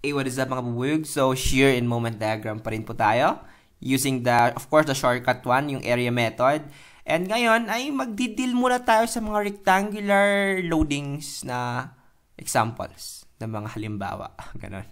Hey, what is up mga bubuyog? So, shear and moment diagram pa rin po tayo using the, of course, the shortcut one, yung area method. And ngayon ay magdi-deal muna tayo sa mga rectangular loadings na examples ng mga halimbawa. Ganon.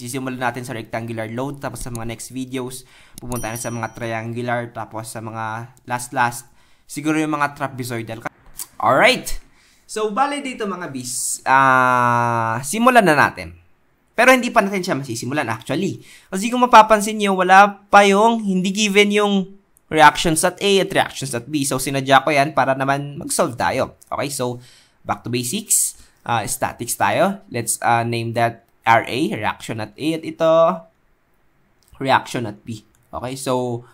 Sisimulan natin sa rectangular load, tapos sa mga next videos, pupunta na sa mga triangular, tapos sa mga last-last, siguro yung mga trapezoidal. Alright! So, bale dito mga bis, uh, simulan na natin. Pero hindi pa natin siya masisimulan actually. Kasi kung mapapansin niyo, wala pa yung hindi given yung reactions at A at reactions at B. So, sinadya ko yan para naman mag-solve tayo. Okay, so, back to basics. Uh, statics tayo. Let's uh, name that RA, reaction at A. At ito, reaction at B. Okay, so,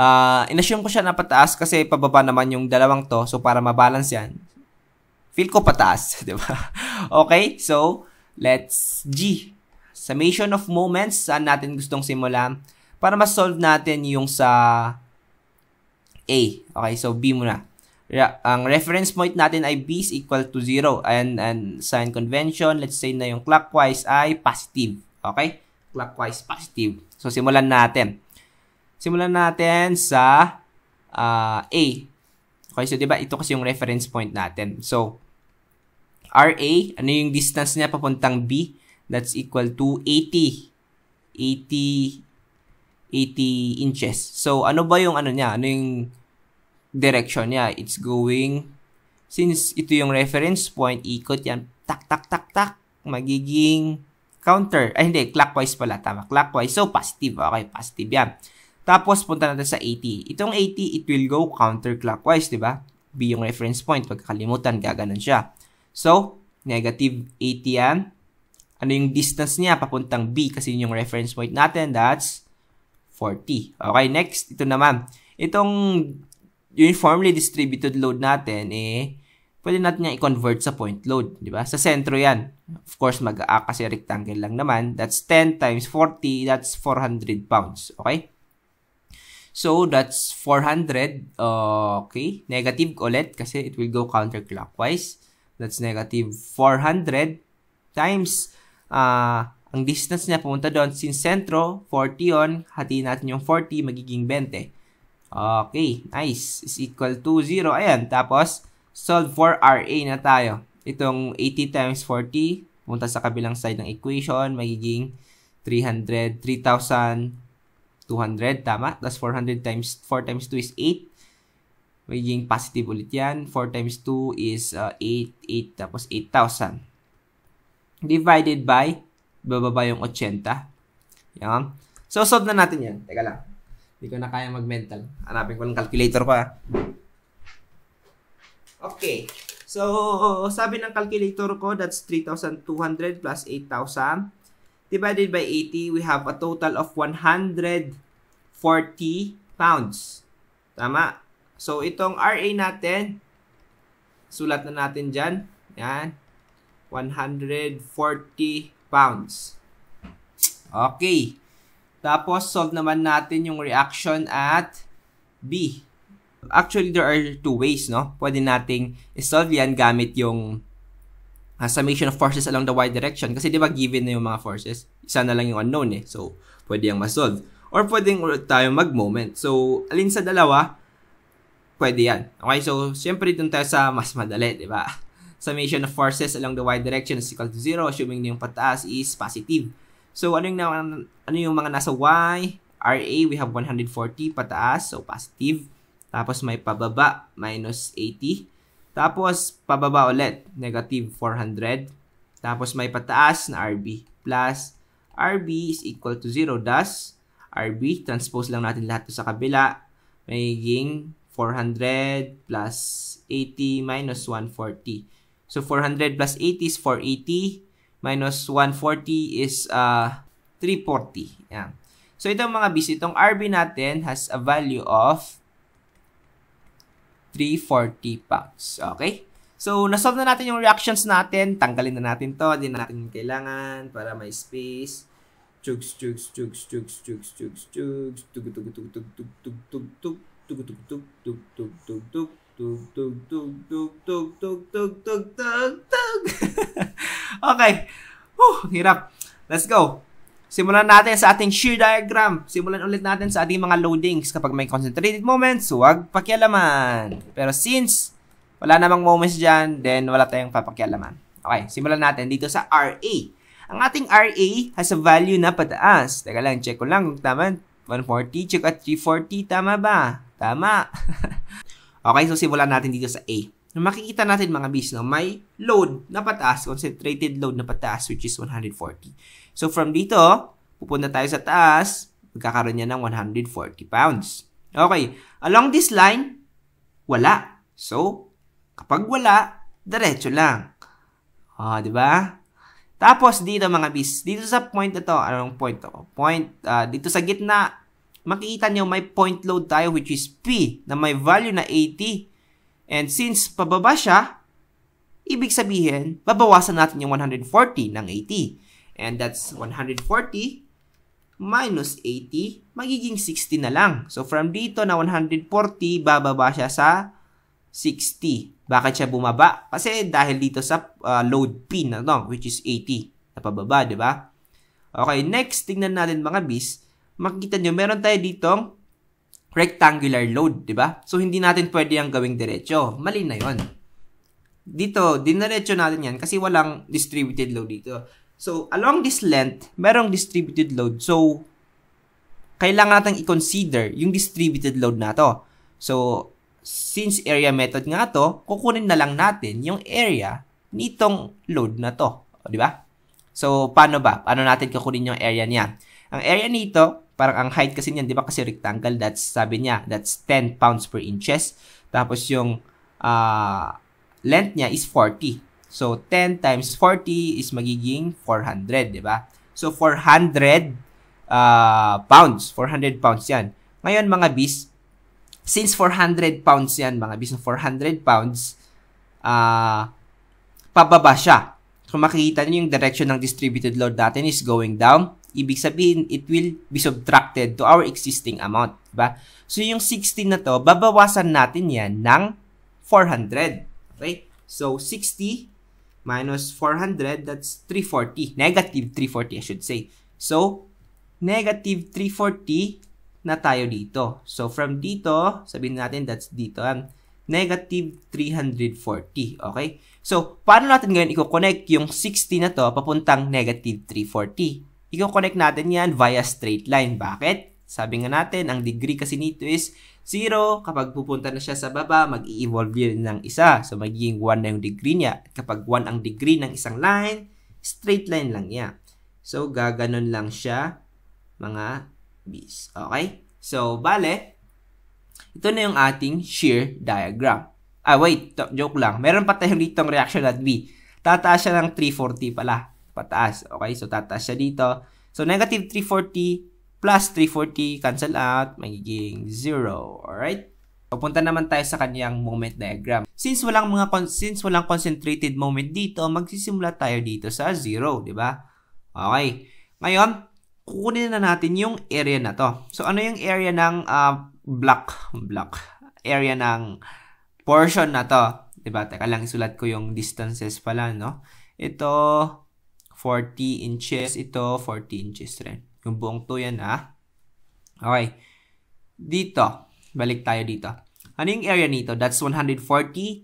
uh, in inassume ko siya na pataas kasi pababa naman yung dalawang to. So, para mabalance yan, Feel ko pataas, di ba? Okay, so, let's G. Summation of moments, saan natin gustong simulan? Para ma solve natin yung sa A. Okay, so B muna. Re ang reference point natin ay B is equal to 0. And, and sign convention, let's say na yung clockwise ay positive. Okay? Clockwise positive. So, simulan natin. Simulan natin sa uh, A. Okay, so 'di ba ito kasi yung reference point natin. So RA, ano yung distance niya papuntang B? That's equal to 80. 80 80 inches. So, ano ba yung ano niya? Ano yung direction niya? It's going, since ito yung reference point, ikot yan. Tak, tak, tak, tak. Magiging counter. Ay, hindi. Clockwise pala. Tama. Clockwise. So, positive. Okay, positive yan. Tapos, punta natin sa 80. Itong 80, it will go counterclockwise, di ba? B yung reference point. Huwag kakalimutan, gaganon siya. So, negative 80 yan. Ano yung distance niya papuntang B? Kasi yung reference point natin. That's 40. Okay, next. Ito naman. Itong uniformly distributed load natin, eh, pwede natin niya i-convert sa point load. Di ba? Sa sentro yan. Of course, mag-a kasi rectangle lang naman. That's 10 times 40. That's 400 pounds. Okay? So, that's 400. okay. Negative ulit kasi it will go counterclockwise. That's negative 400 times uh, ang distance niya pumunta doon. Since sentro, 40 yon hatiin natin yung 40, magiging 20. Okay, nice. Is equal to 0. Ayan, tapos solve for RA na tayo. Itong 80 times 40, pumunta sa kabilang side ng equation, magiging 300, 3000 200, tama? Tapos 400 times, 4 times 2 is 8. Magiging positive ulit yan. 4 times 2 is uh, 8, 8, tapos 8,000. Divided by, bababa yung 80. Yan. So, solve na natin yan. Teka lang. Hindi ko na kaya mag-mental. Hanapin ko lang calculator ko ha. Okay. So, sabi ng calculator ko, that's 3,200 plus 8,000. Divided by 80, we have a total of 140 pounds. Tama? So, itong RA natin, sulat na natin dyan. Yan. 140 pounds. Okay. Tapos, solve naman natin yung reaction at B. Actually, there are two ways, no? Pwede nating solve yan gamit yung uh, summation of forces along the y direction. Kasi di ba given na yung mga forces? Isa na lang yung unknown eh. So, pwede yung masolve. Or pwede tayo mag-moment. So, alin sa dalawa, pwede yan. Okay, so siyempre dun tayo sa mas madali, di ba? Summation of forces along the y direction is equal to 0, assuming na yung pataas is positive. So ano yung, ano yung mga nasa y? RA, we have 140 pataas, so positive. Tapos may pababa, minus 80. Tapos pababa ulit, negative 400. Tapos may pataas na RB, plus RB is equal to 0, thus RB, transpose lang natin lahat to sa kabila, magiging 400 plus 80 minus 140. So 400 plus 80 is 480 minus 140 is uh, 340. Yan. So itong mga bis, itong RB natin has a value of 340 pounds. Okay? So, nasolve na natin yung reactions natin. Tanggalin na natin to. Hindi na natin kailangan para may space. Chugs, chugs, chugs, chugs, chugs, chugs, chugs. Tug, tug, tug, tug, tug, tug, tug, tug tuk tuk tuk tuk tuk tuk tuk tuk tuk tuk tuk tuk tuk tuk tug tug tug Okay. Huh, hirap. Let's go. Simulan natin sa ating shear diagram. Simulan ulit natin sa ating mga loadings. Kapag may concentrated moments, huwag pakialaman. Pero since wala namang moments dyan, then wala tayong papakialaman. Okay, simulan natin dito sa RA. Ang ating RA has a value na pataas. Teka lang, check ko lang kung tama. 140, check at 340. Tama ba? Tama. okay, so simulan natin dito sa A. Nung makikita natin mga bis, no, may load na pataas, concentrated load na pataas, which is 140. So from dito, pupunta tayo sa taas, magkakaroon niya ng 140 pounds. Okay, along this line, wala. So, kapag wala, diretso lang. Ah, oh, di ba? Tapos dito mga bis, dito sa point na to, anong point to? Point, uh, dito sa gitna, makikita nyo may point load tayo which is P na may value na 80. And since pababa siya, ibig sabihin, babawasan natin yung 140 ng 80. And that's 140 minus 80, magiging 60 na lang. So from dito na 140, bababa siya sa 60. Bakit siya bumaba? Kasi dahil dito sa uh, load pin, na ano, which is 80. Napababa, di ba? Okay, next, tingnan natin mga bis. Makikita nyo, meron tayo ditong rectangular load, di ba? So, hindi natin pwede ang gawing diretso. Mali na yon. Dito, dinaretso natin yan kasi walang distributed load dito. So, along this length, merong distributed load. So, kailangan natin i-consider yung distributed load na to. So, since area method nga to, kukunin na lang natin yung area nitong load na to. O, di ba? So, paano ba? Paano natin kukunin yung area niya? Ang area nito, parang ang height kasi niyan, di ba kasi rectangle, that's, sabi niya, that's 10 pounds per inches. Tapos yung uh, length niya is 40. So, 10 times 40 is magiging 400, di ba? So, 400 uh, ah, pounds. 400 pounds yan. Ngayon, mga bis, since 400 pounds yan, mga bis, 400 pounds, ah, uh, pababa siya. Kung makikita niyo yung direction ng distributed load natin is going down, ibig sabihin, it will be subtracted to our existing amount. Diba? So, yung 60 na to, babawasan natin yan ng 400. Okay? So, 60 minus 400, that's 340. Negative 340, I should say. So, negative 340 na tayo dito. So, from dito, sabihin natin that's dito. Um, negative 340. Okay? So, paano natin ngayon i-connect yung 60 na to papuntang negative 340? I-connect natin yan via straight line. Bakit? Sabi nga natin, ang degree kasi nito is 0. Kapag pupunta na siya sa baba, mag evolve yun ng isa. So, magiging 1 na yung degree niya. kapag 1 ang degree ng isang line, straight line lang niya. So, gaganon lang siya mga Bs. Okay? So, bale, ito na yung ating shear diagram. Ah, wait. Joke lang. Meron pa tayong dito ditong reaction at B. Tataas siya ng 340 pala. Pataas. Okay? So, tataas siya dito. So, negative 340 plus 340 cancel out. Magiging 0. Alright? Pupunta naman tayo sa kaniyang moment diagram. Since walang mga since walang concentrated moment dito, magsisimula tayo dito sa 0, 'di ba? Okay. Ngayon, kukunin na natin yung area na to. So, ano yung area ng uh, block, block, area ng portion na to? Diba? Teka lang, isulat ko yung distances pala, no? Ito, 40 inches. Ito, 40 inches rin. Yung buong to yan, ha? Ah. Okay. Dito, balik tayo dito. Ano yung area nito? That's 140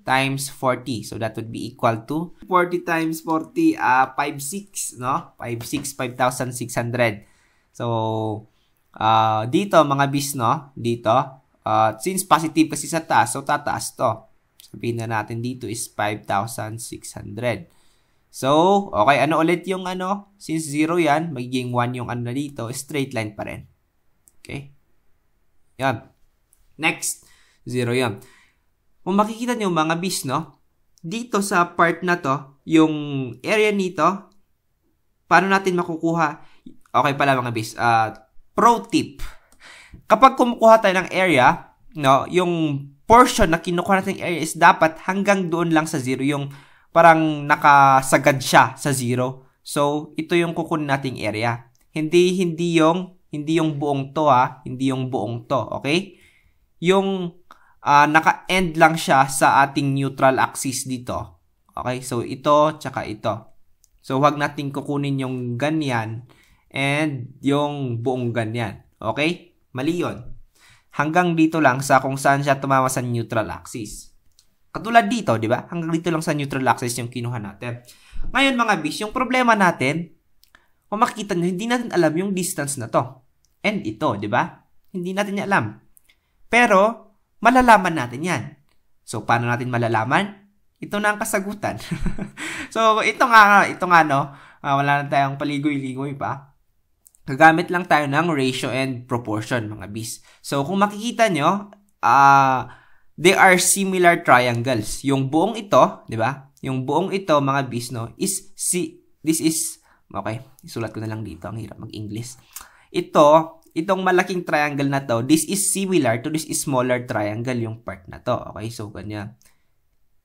times 40. So, that would be equal to 40 times 40, uh, 5,6, no? 5,6, 5,600. So, uh, dito mga bis, no? Dito, uh, since positive kasi sa taas, so tataas to. Sabihin na natin dito is 5,600. So, okay, ano ulit yung ano? Since 0 yan, magiging 1 yung ano dito, straight line pa rin. Okay? Yan. Next, 0 yan. Kung makikita nyo mga bis, no? Dito sa part na to, yung area nito, paano natin makukuha? Okay pala mga bis. Uh, pro tip. Kapag kumukuha tayo ng area, no, yung portion na kinukuha natin area is dapat hanggang doon lang sa zero. Yung parang nakasagad siya sa zero. So, ito yung kukunin nating area. Hindi, hindi yung, hindi yung buong to ha. Hindi yung buong to. Okay? Yung uh, naka-end lang siya sa ating neutral axis dito. Okay? So, ito, tsaka ito. So, huwag nating kukunin yung ganyan and yung buong ganyan. Okay? Mali yun. Hanggang dito lang sa kung saan siya tumama sa neutral axis. Katulad dito, di ba? Hanggang dito lang sa neutral axis yung kinuha natin. Ngayon mga bis, yung problema natin, kung makikita nyo, hindi natin alam yung distance na to. And ito, di ba? Hindi natin niya alam. Pero, malalaman natin yan. So, paano natin malalaman? Ito na ang kasagutan. so, ito nga, ito nga no, uh, wala na tayong paligoy-ligoy pa gagamit lang tayo ng ratio and proportion mga bis. So kung makikita nyo, uh, they are similar triangles. Yung buong ito, di ba? Yung buong ito mga bis no, is si this is okay, isulat ko na lang dito, ang hirap mag-English. Ito, itong malaking triangle na to, this is similar to this smaller triangle yung part na to. Okay, so ganyan.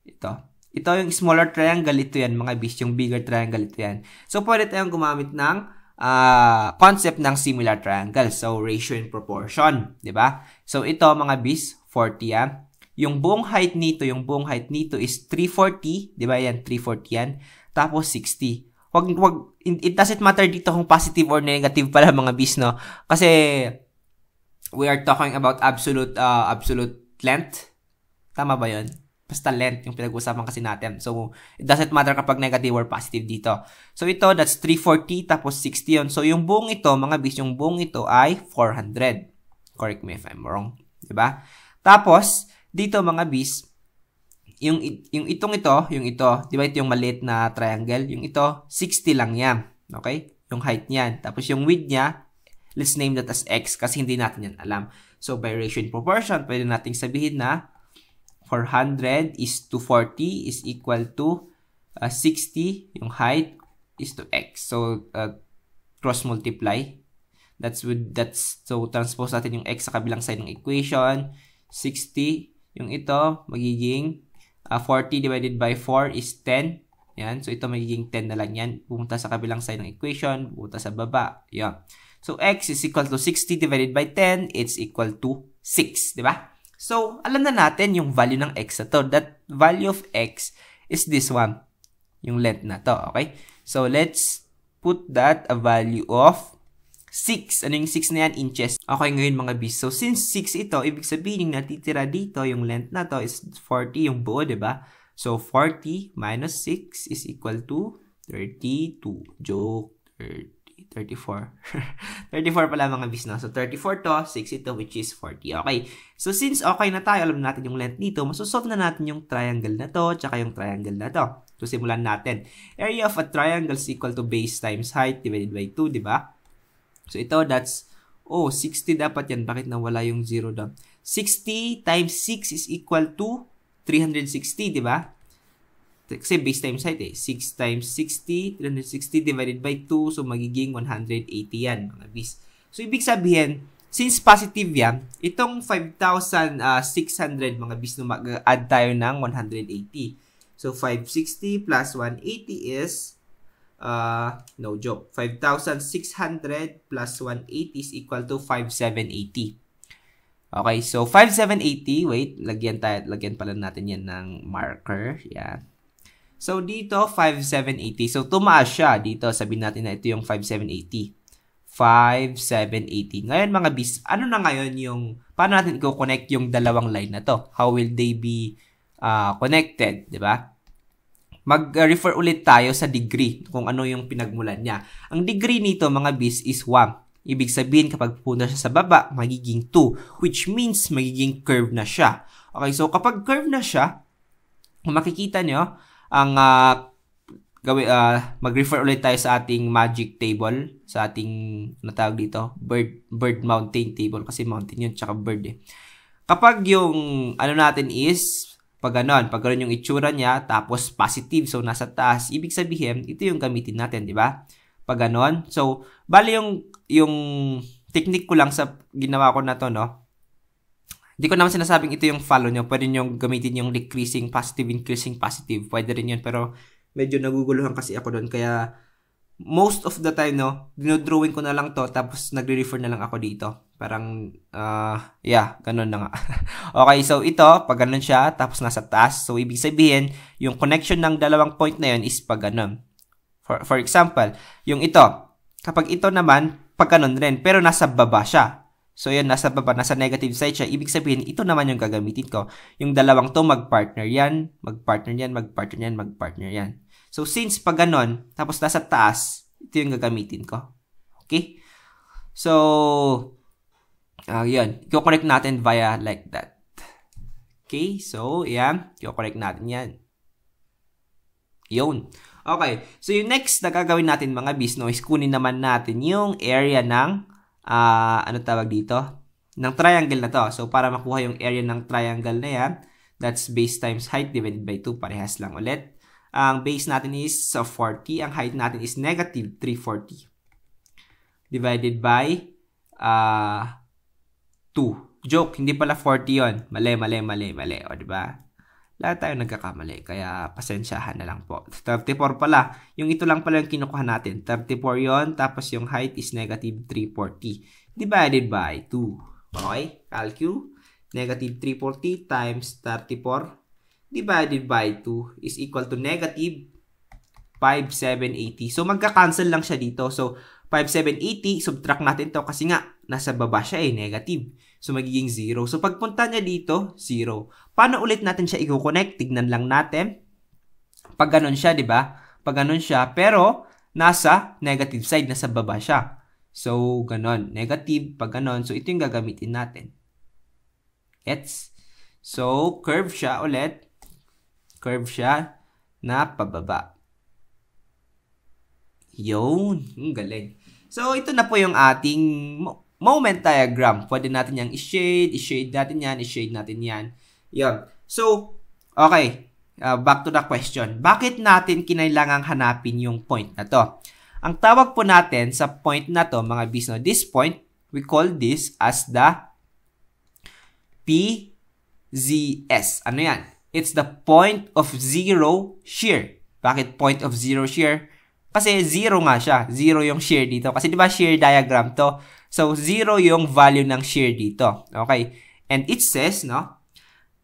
Ito. Ito yung smaller triangle, ito yan mga bis. Yung bigger triangle, ito yan. So, pwede tayong gumamit ng uh, concept ng similar triangle. So, ratio and proportion. ba? Diba? So, ito mga bis, 40 ah. Yung buong height nito, yung buong height nito is 340. ba diba yan? 340 yan. Tapos 60. Wag, wag, it doesn't matter dito kung positive or negative pala mga bis, no? Kasi, we are talking about absolute, uh, absolute length. Tama ba yon basta length yung pinag-uusapan kasi natin. So, it doesn't matter kapag negative or positive dito. So, ito, that's 340 tapos 60 yun. So, yung buong ito, mga bis, yung buong ito ay 400. Correct me if I'm wrong. ba diba? Tapos, dito mga bis, yung, yung itong ito, yung ito, di ba ito yung maliit na triangle? Yung ito, 60 lang yan. Okay? Yung height niyan. Tapos yung width niya, let's name that as x kasi hindi natin yan alam. So, by ratio and proportion, pwede nating sabihin na 400 is 240 is equal to uh, 60, yung height is to x. So, uh, cross multiply. That's with, that's, so transpose natin yung x sa kabilang side ng equation. 60, yung ito, magiging uh, 40 divided by 4 is 10. Yan. So, ito magiging 10 na lang yan. Pumunta sa kabilang side ng equation. Pumunta sa baba. Yan. So, x is equal to 60 divided by 10. It's equal to 6. di ba So, alam na natin yung value ng x na to. That value of x is this one. Yung length na to, okay? So, let's put that a value of 6. Ano yung 6 na yan? Inches. Okay, ngayon mga bis. So, since 6 ito, ibig sabihin yung natitira dito, yung length na to is 40 yung buo, ba diba? So, 40 minus 6 is equal to 32. Joke. 34. 34 pala mga bis, no? So, 34 to, 62, which is 40. Okay. So, since okay na tayo, alam natin yung length dito, masusot na natin yung triangle na to, tsaka yung triangle na to. So, simulan natin. Area of a triangle is equal to base times height divided by 2, di ba? So, ito, that's, oh, 60 dapat yan. Bakit nawala yung 0 doon? 60 times 6 is equal to 360, di ba? Kasi base eh, times height eh. 6 times 60, 360 divided by 2. So, magiging 180 yan, mga bis. So, ibig sabihin, since positive yan, itong 5,600 ah, mga bis na mag-add tayo ng 180. So, 560 plus 180 is, uh, no joke, 5,600 plus 180 is equal to 5,780. Okay, so 5780, wait, lagyan tayo, lagyan pala natin yan ng marker. Yan. So, dito, 5,780. So, tumaas siya dito. Sabihin natin na ito yung 5,780. 5,780. Ngayon, mga bis, ano na ngayon yung, paano natin i-connect yung dalawang line na to? How will they be uh, connected? ba? Diba? Mag-refer ulit tayo sa degree, kung ano yung pinagmulan niya. Ang degree nito, mga bis, is 1. Ibig sabihin, kapag pupunta siya sa baba, magiging 2, which means magiging curve na siya. Okay, so kapag curve na siya, makikita nyo, ang uh, ah, gawin, uh, ah, mag-refer ulit tayo sa ating magic table, sa ating, ano dito, bird, bird mountain table, kasi mountain yun, tsaka bird eh. Kapag yung, ano natin is, pag ganon, pag ganon yung itsura niya, tapos positive, so nasa taas, ibig sabihin, ito yung gamitin natin, di ba? Pag ganon, so, bali yung, yung technique ko lang sa ginawa ko na to, no? Hindi ko naman sinasabing ito yung follow nyo. Pwede nyo gamitin yung decreasing positive, increasing positive. Pwede rin yun. Pero medyo naguguluhan kasi ako doon. Kaya most of the time, no, dinodrawing ko na lang to. Tapos nagre-refer na lang ako dito. Parang, uh, yeah, ganun na nga. okay, so ito, pag ganun siya, tapos nasa taas. So ibig sabihin, yung connection ng dalawang point na yun is pag ganun. For, for example, yung ito, kapag ito naman, pag ganun rin, pero nasa baba siya. So yun, nasa baba, nasa negative side siya. Ibig sabihin, ito naman yung gagamitin ko. Yung dalawang to, mag-partner yan, mag-partner yan, mag-partner yan, mag-partner yan. So since pag ganon, tapos nasa taas, ito yung gagamitin ko. Okay? So, uh, yun. Iko-connect natin via like that. Okay? So, yan. Iko-connect natin yan. Yun. Okay. So, yung next na gagawin natin mga bis, no, is kunin naman natin yung area ng uh, ano tawag dito? ng triangle na to. So, para makuha yung area ng triangle na yan, that's base times height divided by 2. Parehas lang ulit. Ang base natin is so 40. Ang height natin is negative 340. Divided by uh, ah, 2. Joke, hindi pala 40 yon Mali, mali, mali, mali. O, diba? lahat tayo nagkakamali. Kaya pasensyahan na lang po. 34 pala. Yung ito lang pala yung kinukuha natin. 34 yon Tapos yung height is negative 340. Divided by 2. Okay? Calc. Negative 340 times 34 divided by 2 is equal to negative 5780. So magka-cancel lang siya dito. So 5780, subtract natin to kasi nga nasa baba siya eh, negative. So, magiging 0. So, pagpunta niya dito, 0. Paano ulit natin siya i-connect? Tignan lang natin. Pag ganun siya, di ba? Pag ganun siya, pero nasa negative side, nasa baba siya. So, ganun. Negative, pag ganun. So, ito yung gagamitin natin. It's. So, curve siya ulit. Curve siya na pababa. Yun. Ang galing. So, ito na po yung ating moment diagram. Pwede natin yang i-shade, i-shade natin yan, i-shade natin yan. Yun. So, okay. Uh, back to the question. Bakit natin kinailangang hanapin yung point na to? Ang tawag po natin sa point na to, mga bisno, this point, we call this as the PZS. Ano yan? It's the point of zero shear. Bakit point of zero shear? Kasi zero nga siya. Zero yung shear dito. Kasi di ba shear diagram to? So, zero yung value ng share dito. Okay? And it says, no?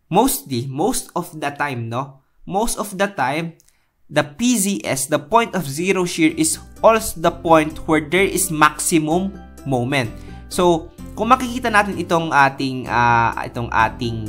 Mostly, most of the time, no? Most of the time, the PZS, the point of zero shear is also the point where there is maximum moment. So, kung makikita natin itong ating uh, itong ating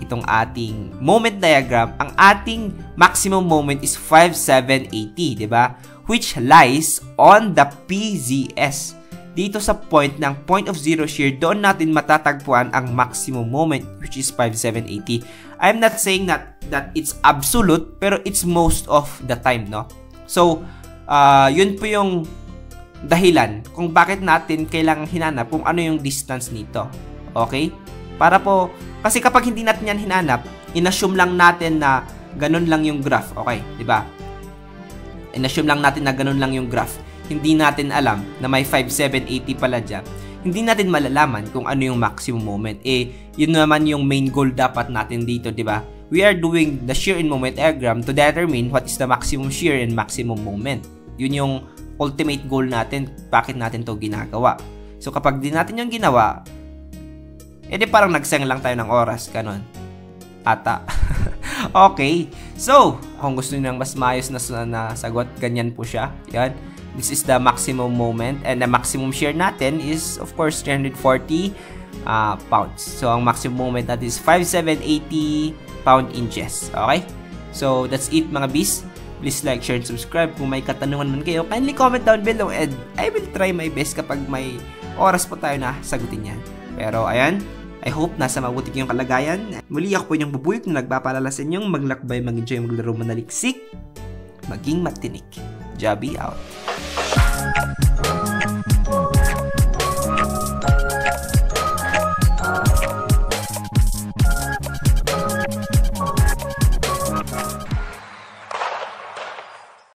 itong ating moment diagram, ang ating maximum moment is 5780, 'di ba? Which lies on the PZS dito sa point ng point of zero shear, doon natin matatagpuan ang maximum moment which is 5780. I'm not saying that that it's absolute pero it's most of the time, no? So, uh, yun po yung dahilan kung bakit natin kailangang hinanap kung ano yung distance nito. Okay? Para po, kasi kapag hindi natin yan hinanap, inassume lang natin na ganun lang yung graph. Okay, di ba? Inassume lang natin na ganun lang yung graph hindi natin alam na may 5780 pala dyan, hindi natin malalaman kung ano yung maximum moment. Eh, yun naman yung main goal dapat natin dito, di ba? We are doing the shear and moment diagram to determine what is the maximum shear and maximum moment. Yun yung ultimate goal natin, bakit natin to ginagawa. So, kapag di natin yung ginawa, edi parang nagsayang lang tayo ng oras, kanon. Ata. okay. So, kung gusto niyo ng mas maayos na, na sagot, ganyan po siya. Yan This is the maximum moment and the maximum share natin is of course 340 uh, pounds. So ang maximum moment natin is 5780 pound inches. Okay? So that's it mga bis. Please like, share, and subscribe. Kung may katanungan man kayo, kindly comment down below and I will try my best kapag may oras po tayo na sagutin yan. Pero ayan, I hope nasa mabuti kayong kalagayan. Muli ako po inyong bubuyok na nagpapalala sa inyong maglakbay, mag-enjoy, maglaro, manaliksik, maging matinik. Jabi out.